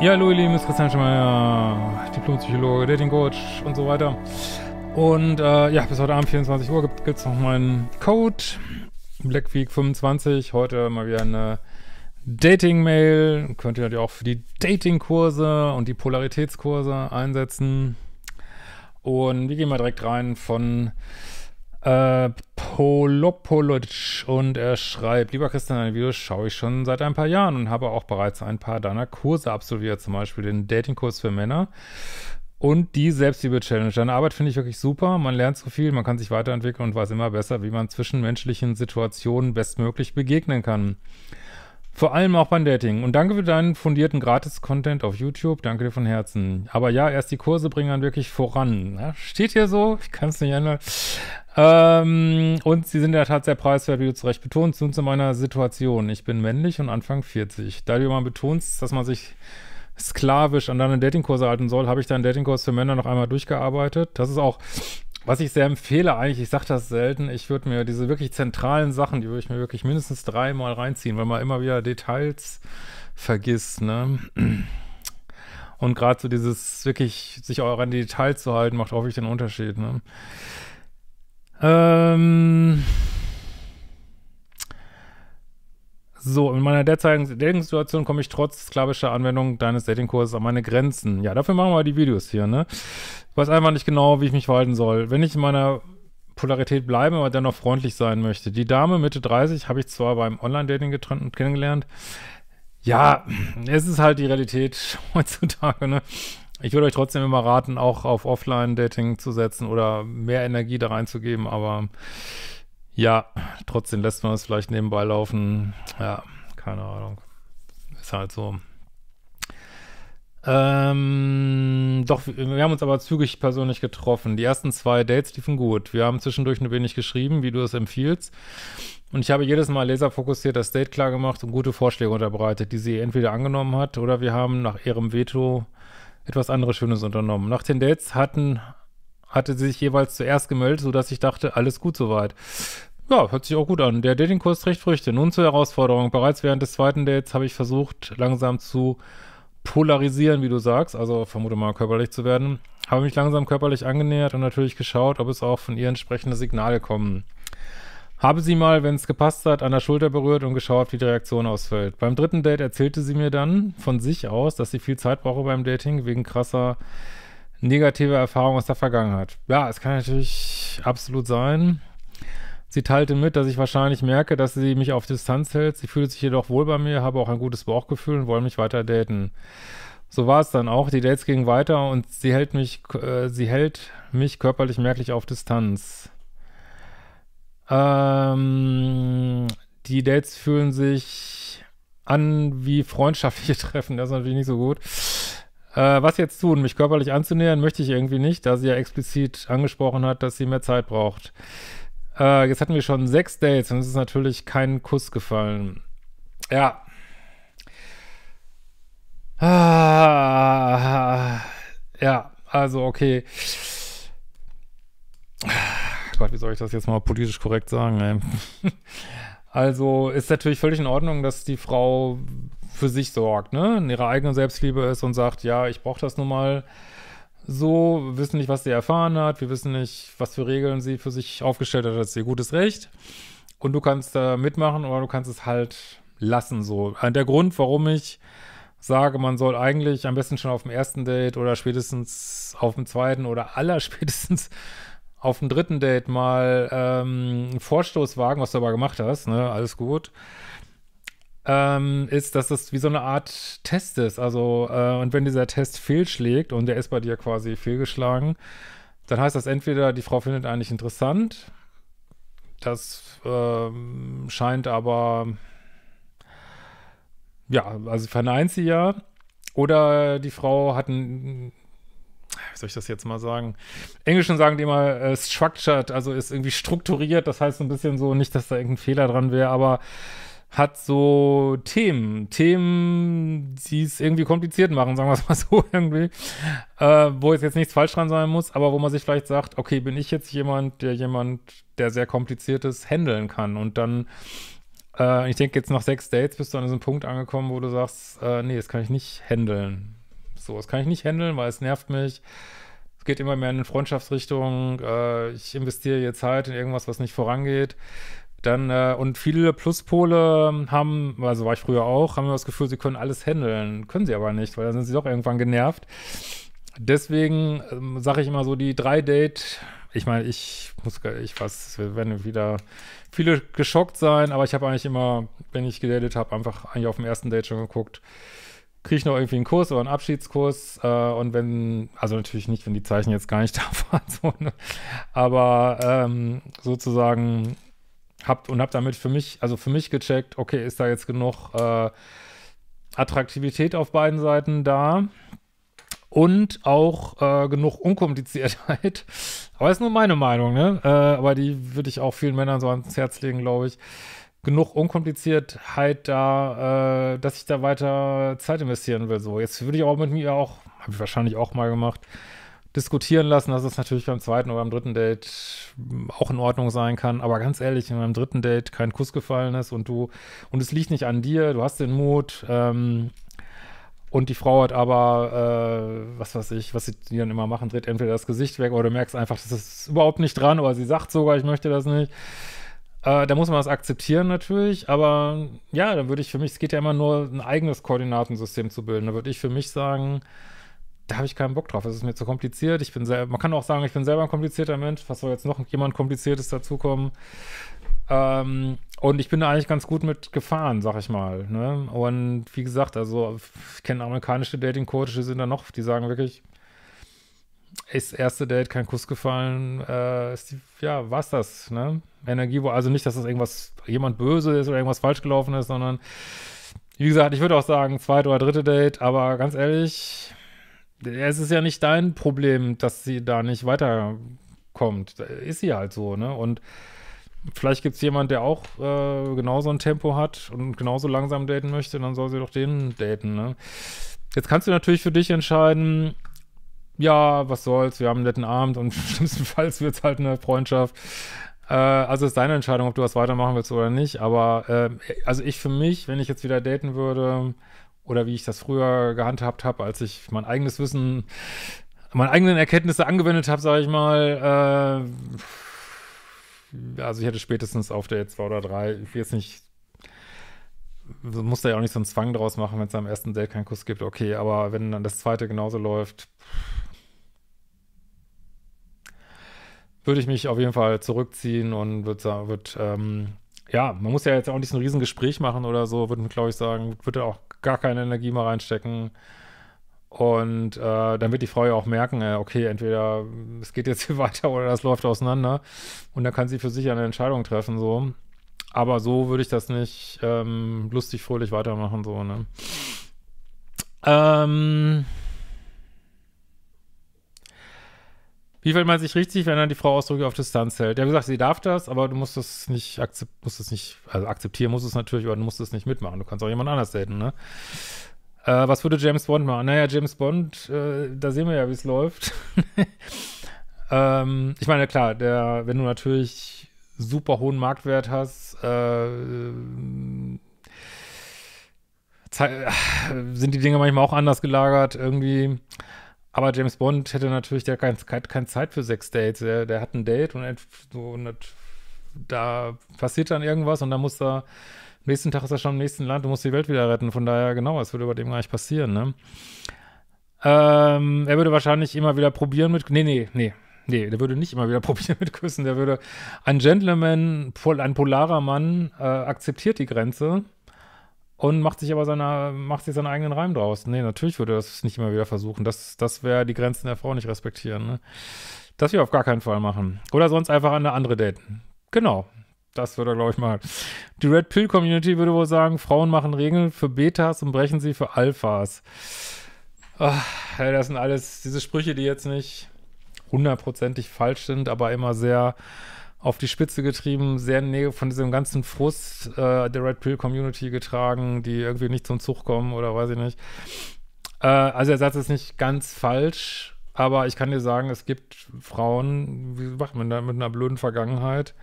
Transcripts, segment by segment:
Ja, hallo ihr Lieben, ist Christian Schmeier, Diplompsychologe, Datingcoach und so weiter. Und äh, ja, bis heute Abend 24 Uhr gibt es noch meinen Code, Black Week 25. Heute mal wieder eine Dating-Mail. Könnt ihr natürlich auch für die Dating-Kurse und die Polaritätskurse einsetzen. Und wir gehen mal direkt rein von äh, Polopolic und er schreibt, lieber Christian, deine Videos schaue ich schon seit ein paar Jahren und habe auch bereits ein paar deiner Kurse absolviert, zum Beispiel den Datingkurs für Männer und die Selbstliebe-Challenge. Deine Arbeit finde ich wirklich super. Man lernt so viel, man kann sich weiterentwickeln und weiß immer besser, wie man zwischenmenschlichen Situationen bestmöglich begegnen kann. Vor allem auch beim Dating. Und danke für deinen fundierten Gratis-Content auf YouTube. Danke dir von Herzen. Aber ja, erst die Kurse bringen dann wirklich voran. Na, steht hier so, ich kann es nicht ändern. Ähm, und sie sind in der Tat sehr preiswert, wie du zu Recht betonst. Nun zu meiner Situation. Ich bin männlich und Anfang 40. Da du immer betonst, dass man sich sklavisch an deine Datingkurse halten soll, habe ich deinen Datingkurs für Männer noch einmal durchgearbeitet. Das ist auch was ich sehr empfehle eigentlich, ich sage das selten, ich würde mir diese wirklich zentralen Sachen, die würde ich mir wirklich mindestens dreimal reinziehen, weil man immer wieder Details vergisst, ne? Und gerade so dieses wirklich, sich auch an die Details zu halten, macht hoffentlich den Unterschied, ne? Ähm So, in meiner derzeitigen Dating-Situation komme ich trotz sklavischer Anwendung deines Dating-Kurses an meine Grenzen. Ja, dafür machen wir die Videos hier, ne? Ich weiß einfach nicht genau, wie ich mich verhalten soll. Wenn ich in meiner Polarität bleibe, aber dennoch freundlich sein möchte. Die Dame Mitte 30 habe ich zwar beim Online-Dating getrennt und kennengelernt. Ja, es ist halt die Realität heutzutage, ne? Ich würde euch trotzdem immer raten, auch auf Offline-Dating zu setzen oder mehr Energie da reinzugeben, aber ja, trotzdem lässt man es vielleicht nebenbei laufen. Ja, keine Ahnung. Ist halt so. Ähm, doch, wir haben uns aber zügig persönlich getroffen. Die ersten zwei Dates liefen gut. Wir haben zwischendurch nur wenig geschrieben, wie du es empfiehlst. Und ich habe jedes Mal laserfokussiert das Date klar gemacht und gute Vorschläge unterbreitet, die sie entweder angenommen hat oder wir haben nach ihrem Veto etwas anderes Schönes unternommen. Nach den Dates hatten, hatte sie sich jeweils zuerst gemeldet, sodass ich dachte, alles gut soweit. Ja, hört sich auch gut an. Der Datingkurs trägt Früchte. Nun zur Herausforderung. Bereits während des zweiten Dates habe ich versucht, langsam zu polarisieren, wie du sagst, also vermute mal körperlich zu werden. Habe mich langsam körperlich angenähert und natürlich geschaut, ob es auch von ihr entsprechende Signale kommen. Habe sie mal, wenn es gepasst hat, an der Schulter berührt und geschaut, wie die Reaktion ausfällt. Beim dritten Date erzählte sie mir dann von sich aus, dass sie viel Zeit brauche beim Dating wegen krasser negativer Erfahrungen aus der Vergangenheit. Ja, es kann natürlich absolut sein. Sie teilte mit, dass ich wahrscheinlich merke, dass sie mich auf Distanz hält. Sie fühlt sich jedoch wohl bei mir, habe auch ein gutes Bauchgefühl und wollen mich weiter daten. So war es dann auch. Die Dates gingen weiter und sie hält mich, äh, sie hält mich körperlich merklich auf Distanz. Ähm, die Dates fühlen sich an wie freundschaftliche Treffen. Das ist natürlich nicht so gut. Äh, was jetzt tun? Mich körperlich anzunähern möchte ich irgendwie nicht, da sie ja explizit angesprochen hat, dass sie mehr Zeit braucht. Äh, jetzt hatten wir schon sechs Dates und es ist natürlich kein Kuss gefallen. Ja. Ah, ja, also okay. Gott, wie soll ich das jetzt mal politisch korrekt sagen? Ey? Also ist natürlich völlig in Ordnung, dass die Frau für sich sorgt, ne? In ihrer eigenen Selbstliebe ist und sagt, ja, ich brauche das nun mal so, wir wissen nicht, was sie erfahren hat, wir wissen nicht, was für Regeln sie für sich aufgestellt hat, das ist ihr gutes Recht. Und du kannst da mitmachen oder du kannst es halt lassen so. Äh, der Grund, warum ich sage, man soll eigentlich am besten schon auf dem ersten Date oder spätestens auf dem zweiten oder aller spätestens auf dem dritten Date mal ähm, einen Vorstoß wagen, was du aber gemacht hast, ne? Alles gut ähm, ist, dass es wie so eine Art Test ist. Also, äh, und wenn dieser Test fehlschlägt und der ist bei dir quasi fehlgeschlagen, dann heißt das entweder, die Frau findet eigentlich interessant, das ähm, scheint aber, ja, also verneint sie ja, oder die Frau hat ein, wie soll ich das jetzt mal sagen? Im Englischen sagen die immer äh, structured, also ist irgendwie strukturiert, das heißt ein bisschen so, nicht, dass da irgendein Fehler dran wäre, aber hat so Themen, Themen, die es irgendwie kompliziert machen, sagen wir es mal so irgendwie, äh, wo es jetzt nichts falsch dran sein muss, aber wo man sich vielleicht sagt, okay, bin ich jetzt jemand, der jemand, der sehr kompliziertes handeln kann und dann, äh, ich denke jetzt nach sechs Dates bist du an diesem Punkt angekommen, wo du sagst, äh, nee, das kann ich nicht handeln. So, das kann ich nicht handeln, weil es nervt mich. Es geht immer mehr in eine Freundschaftsrichtung. Äh, ich investiere jetzt Zeit in irgendwas, was nicht vorangeht. Dann, äh, und viele Pluspole ähm, haben, also war ich früher auch, haben immer das Gefühl, sie können alles handeln. Können sie aber nicht, weil dann sind sie doch irgendwann genervt. Deswegen ähm, sage ich immer so, die drei Date, ich meine, ich muss, ich weiß, wir werden wieder viele geschockt sein, aber ich habe eigentlich immer, wenn ich gedatet habe, einfach eigentlich auf dem ersten Date schon geguckt, kriege ich noch irgendwie einen Kurs oder einen Abschiedskurs äh, und wenn, also natürlich nicht, wenn die Zeichen jetzt gar nicht da waren, so, ne? aber ähm, sozusagen hab, und habe damit für mich, also für mich gecheckt, okay, ist da jetzt genug äh, Attraktivität auf beiden Seiten da und auch äh, genug Unkompliziertheit. Aber ist nur meine Meinung, ne? Äh, aber die würde ich auch vielen Männern so ans Herz legen, glaube ich. Genug Unkompliziertheit da, äh, dass ich da weiter Zeit investieren will. So, jetzt würde ich auch mit mir auch, habe ich wahrscheinlich auch mal gemacht, diskutieren lassen, dass es natürlich beim zweiten oder beim dritten Date hm, auch in Ordnung sein kann. Aber ganz ehrlich, wenn beim dritten Date kein Kuss gefallen ist und du, und es liegt nicht an dir, du hast den Mut, ähm, und die Frau hat aber, äh, was weiß ich, was sie dann immer machen, dreht entweder das Gesicht weg oder du merkst einfach, das ist überhaupt nicht dran oder sie sagt sogar, ich möchte das nicht. Äh, da muss man das akzeptieren natürlich, aber ja, dann würde ich für mich, es geht ja immer nur, ein eigenes Koordinatensystem zu bilden. Da würde ich für mich sagen, da habe ich keinen Bock drauf. Es ist mir zu kompliziert. Ich bin selber, man kann auch sagen, ich bin selber ein komplizierter Mensch. Was soll jetzt noch jemand Kompliziertes dazukommen? Ähm, und ich bin da eigentlich ganz gut mit gefahren, sag ich mal. Ne? Und wie gesagt, also ich kenne amerikanische Dating-Coaches, die sind da noch, die sagen wirklich, ist erste Date kein Kuss gefallen, äh, ist die, ja, was das, ne? Energie, wo also nicht, dass das irgendwas, jemand böse ist oder irgendwas falsch gelaufen ist, sondern wie gesagt, ich würde auch sagen, zweite oder dritte Date, aber ganz ehrlich, es ist ja nicht dein Problem, dass sie da nicht weiterkommt. Ist sie halt so, ne? Und vielleicht gibt es jemanden, der auch äh, genauso ein Tempo hat und genauso langsam daten möchte, dann soll sie doch den daten, ne? Jetzt kannst du natürlich für dich entscheiden, ja, was soll's, wir haben einen netten Abend und schlimmstenfalls wird es halt eine Freundschaft. Äh, also ist deine Entscheidung, ob du was weitermachen willst oder nicht. Aber äh, also ich für mich, wenn ich jetzt wieder daten würde, oder wie ich das früher gehandhabt habe, als ich mein eigenes Wissen, meine eigenen Erkenntnisse angewendet habe, sage ich mal. Äh, also ich hätte spätestens auf der 2 oder 3, ich will jetzt nicht, muss da ja auch nicht so einen Zwang draus machen, wenn es am ersten Date keinen Kuss gibt, okay, aber wenn dann das zweite genauso läuft, würde ich mich auf jeden Fall zurückziehen und würde sagen, würd, ähm, ja, man muss ja jetzt auch nicht so ein Riesengespräch machen oder so, würde, glaube ich, sagen, würde auch gar keine Energie mehr reinstecken. Und äh, dann wird die Frau ja auch merken, äh, okay, entweder es geht jetzt hier weiter oder das läuft auseinander. Und dann kann sie für sich eine Entscheidung treffen, so. Aber so würde ich das nicht ähm, lustig, fröhlich weitermachen, so, ne? Ähm. Wie fällt man sich richtig, wenn dann die Frau Ausdrücke auf Distanz hält? Der hat gesagt, sie darf das, aber du musst das nicht, akzept, musst das nicht also akzeptieren musst es natürlich, aber du musst es nicht mitmachen. Du kannst auch jemand anders daten, ne? Äh, was würde James Bond machen? Naja, James Bond, äh, da sehen wir ja, wie es läuft. ähm, ich meine, klar, der, wenn du natürlich super hohen Marktwert hast, äh, sind die Dinge manchmal auch anders gelagert irgendwie. Aber James Bond hätte natürlich, der hat keine, keine Zeit für sechs Dates. Der, der hat ein Date und, so, und das, da passiert dann irgendwas und dann muss er, am nächsten Tag ist er schon im nächsten Land und muss die Welt wieder retten. Von daher, genau, es würde bei dem gar nicht passieren, ne? Ähm, er würde wahrscheinlich immer wieder probieren mit, nee, nee, nee, Nee, der würde nicht immer wieder probieren mit Küssen. Der würde ein Gentleman, ein polarer Mann, äh, akzeptiert die Grenze und macht sich aber seiner, macht sich seinen eigenen Reim draus. Nee, natürlich würde er das nicht immer wieder versuchen. Das, das wäre die Grenzen der Frau nicht respektieren. Ne? Das wir auf gar keinen Fall machen. Oder sonst einfach eine andere daten. Genau. Das würde er, glaube ich, mal. Die Red Pill Community würde wohl sagen, Frauen machen Regeln für Betas und brechen sie für Alphas. Ach, das sind alles diese Sprüche, die jetzt nicht hundertprozentig falsch sind, aber immer sehr auf die Spitze getrieben, sehr Nähe von diesem ganzen Frust äh, der Red Pill Community getragen, die irgendwie nicht zum Zug kommen oder weiß ich nicht. Äh, also der Satz ist nicht ganz falsch, aber ich kann dir sagen, es gibt Frauen, wie gesagt, man da mit einer blöden Vergangenheit,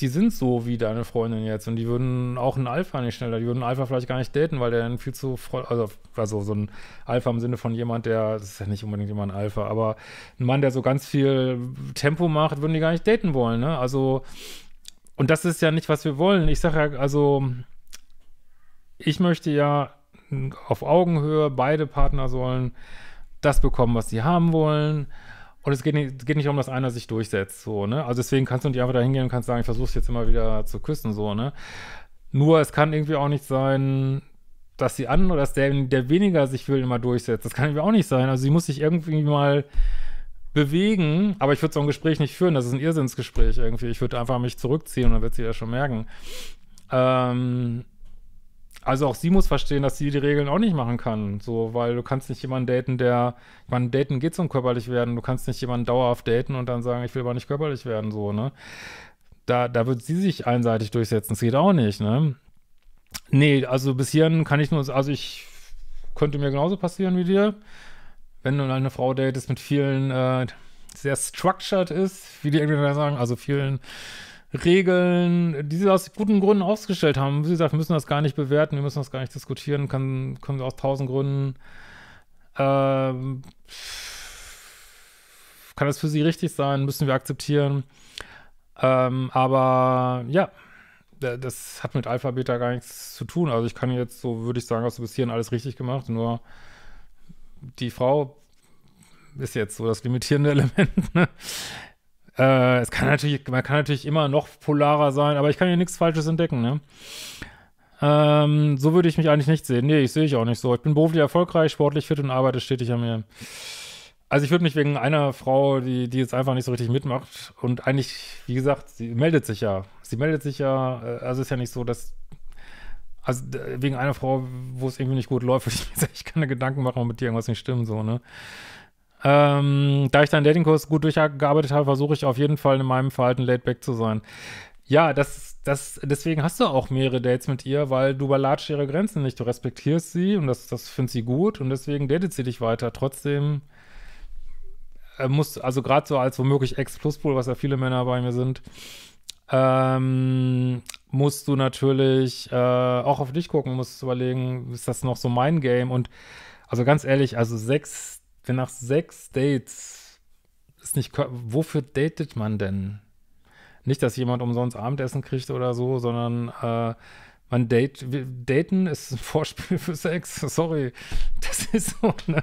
die sind so wie deine Freundin jetzt und die würden auch einen Alpha nicht schneller, die würden einen Alpha vielleicht gar nicht daten, weil der dann viel zu voll, also, also so ein Alpha im Sinne von jemand, der, das ist ja nicht unbedingt immer ein Alpha, aber ein Mann, der so ganz viel Tempo macht, würden die gar nicht daten wollen, ne? Also, und das ist ja nicht, was wir wollen. Ich sage ja, also, ich möchte ja auf Augenhöhe, beide Partner sollen das bekommen, was sie haben wollen und es geht nicht, es geht nicht um, dass einer sich durchsetzt, so, ne? Also deswegen kannst du nicht einfach da hingehen und kannst sagen, ich versuch's jetzt immer wieder zu küssen, so, ne? Nur es kann irgendwie auch nicht sein, dass die anderen oder dass der, der weniger sich will, immer durchsetzt. Das kann irgendwie auch nicht sein. Also sie muss sich irgendwie mal bewegen, aber ich würde so ein Gespräch nicht führen. Das ist ein Irrsinnsgespräch irgendwie. Ich würde einfach mich zurückziehen und dann wird sie ja schon merken. Ähm, also auch sie muss verstehen, dass sie die Regeln auch nicht machen kann. So, weil du kannst nicht jemanden daten, der. Ich meine, daten geht um körperlich werden. Du kannst nicht jemanden dauerhaft daten und dann sagen, ich will aber nicht körperlich werden, so, ne? Da, da wird sie sich einseitig durchsetzen. Das geht auch nicht, ne? Nee, also bis hierhin kann ich nur, also ich könnte mir genauso passieren wie dir. Wenn du eine Frau datest mit vielen, äh, sehr structured ist, wie die irgendwie sagen, also vielen Regeln, die sie aus guten Gründen ausgestellt haben. Wie gesagt, wir müssen das gar nicht bewerten, wir müssen das gar nicht diskutieren, kann, können aus tausend Gründen. Ähm, kann das für sie richtig sein, müssen wir akzeptieren. Ähm, aber ja, das hat mit Alpha Beta gar nichts zu tun. Also ich kann jetzt so, würde ich sagen, hast du bis hierhin alles richtig gemacht, nur die Frau ist jetzt so das limitierende Element. Ne? Äh, es kann natürlich, man kann natürlich immer noch polarer sein, aber ich kann hier nichts Falsches entdecken, ne? Ähm, so würde ich mich eigentlich nicht sehen. Nee, ich sehe ich auch nicht so. Ich bin beruflich erfolgreich, sportlich fit und arbeite stetig an mir. Also ich würde mich wegen einer Frau, die, die jetzt einfach nicht so richtig mitmacht und eigentlich, wie gesagt, sie meldet sich ja. Sie meldet sich ja, äh, also ist ja nicht so, dass, also wegen einer Frau, wo es irgendwie nicht gut läuft, würde ich mir jetzt echt keine Gedanken machen, ob mit dir irgendwas nicht stimmt, so, ne? Ähm, da ich deinen Datingkurs gut durchgearbeitet habe, versuche ich auf jeden Fall in meinem Verhalten laid back zu sein. Ja, das, das, deswegen hast du auch mehrere Dates mit ihr, weil du überlatscht ihre Grenzen nicht. Du respektierst sie und das, das findet sie gut und deswegen datet sie dich weiter. Trotzdem äh, muss, also gerade so als womöglich Ex-Pluspol, was ja viele Männer bei mir sind, ähm, musst du natürlich äh, auch auf dich gucken, musst überlegen, ist das noch so mein Game? Und also ganz ehrlich, also sechs wenn nach sechs Dates ist nicht, wofür datet man denn? Nicht, dass jemand umsonst Abendessen kriegt oder so, sondern äh, man date, daten ist ein Vorspiel für Sex. Sorry, das ist so, ne?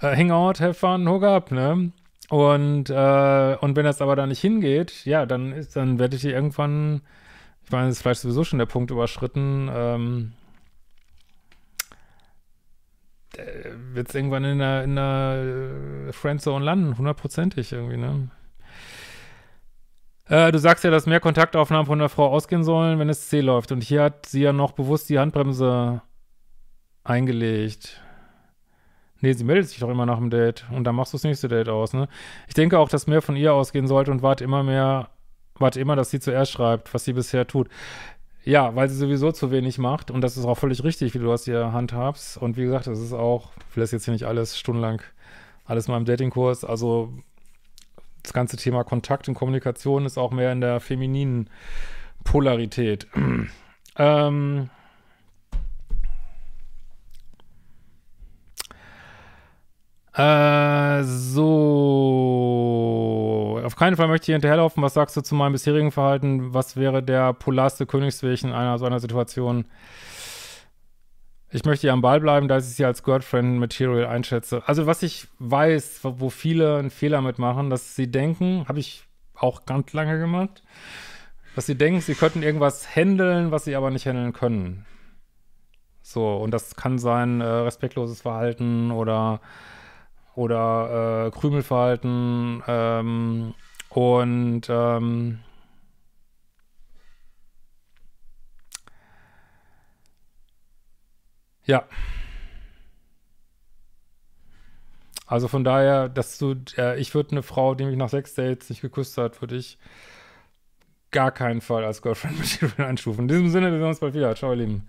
Hangout, have fun, hook up, ne? Und, äh, und wenn das aber da nicht hingeht, ja, dann ist, dann werde ich die irgendwann, ich meine, ist vielleicht sowieso schon der Punkt überschritten, ähm, äh, wird es irgendwann in der, in einer äh, Friendzone landen, hundertprozentig irgendwie, ne? Äh, du sagst ja, dass mehr Kontaktaufnahmen von der Frau ausgehen sollen, wenn es C läuft. Und hier hat sie ja noch bewusst die Handbremse eingelegt. Nee, sie meldet sich doch immer nach dem Date. Und dann machst du das nächste Date aus, ne? Ich denke auch, dass mehr von ihr ausgehen sollte und warte immer mehr, warte immer, dass sie zuerst schreibt, was sie bisher tut. Ja, weil sie sowieso zu wenig macht und das ist auch völlig richtig, wie du das hier handhabst. Und wie gesagt, das ist auch, ich will das jetzt hier nicht alles stundenlang, alles mal im Datingkurs. Also das ganze Thema Kontakt und Kommunikation ist auch mehr in der femininen Polarität. ähm, äh, so. Auf keinen Fall möchte ich hinterherlaufen. Was sagst du zu meinem bisherigen Verhalten? Was wäre der polarste Königsweg in einer so einer Situation? Ich möchte ihr am Ball bleiben, da ich sie als Girlfriend-Material einschätze. Also, was ich weiß, wo viele einen Fehler mitmachen, dass sie denken, habe ich auch ganz lange gemacht, dass sie denken, sie könnten irgendwas handeln, was sie aber nicht handeln können. So, und das kann sein äh, respektloses Verhalten oder oder äh, Krümelverhalten ähm, und ähm, ja. Also von daher, dass du, äh, ich würde eine Frau, die mich nach sechs Dates nicht geküsst hat, würde ich gar keinen Fall als Girlfriend Material einstufen. In diesem Sinne, wir sehen uns bald wieder. Ciao, ihr Lieben.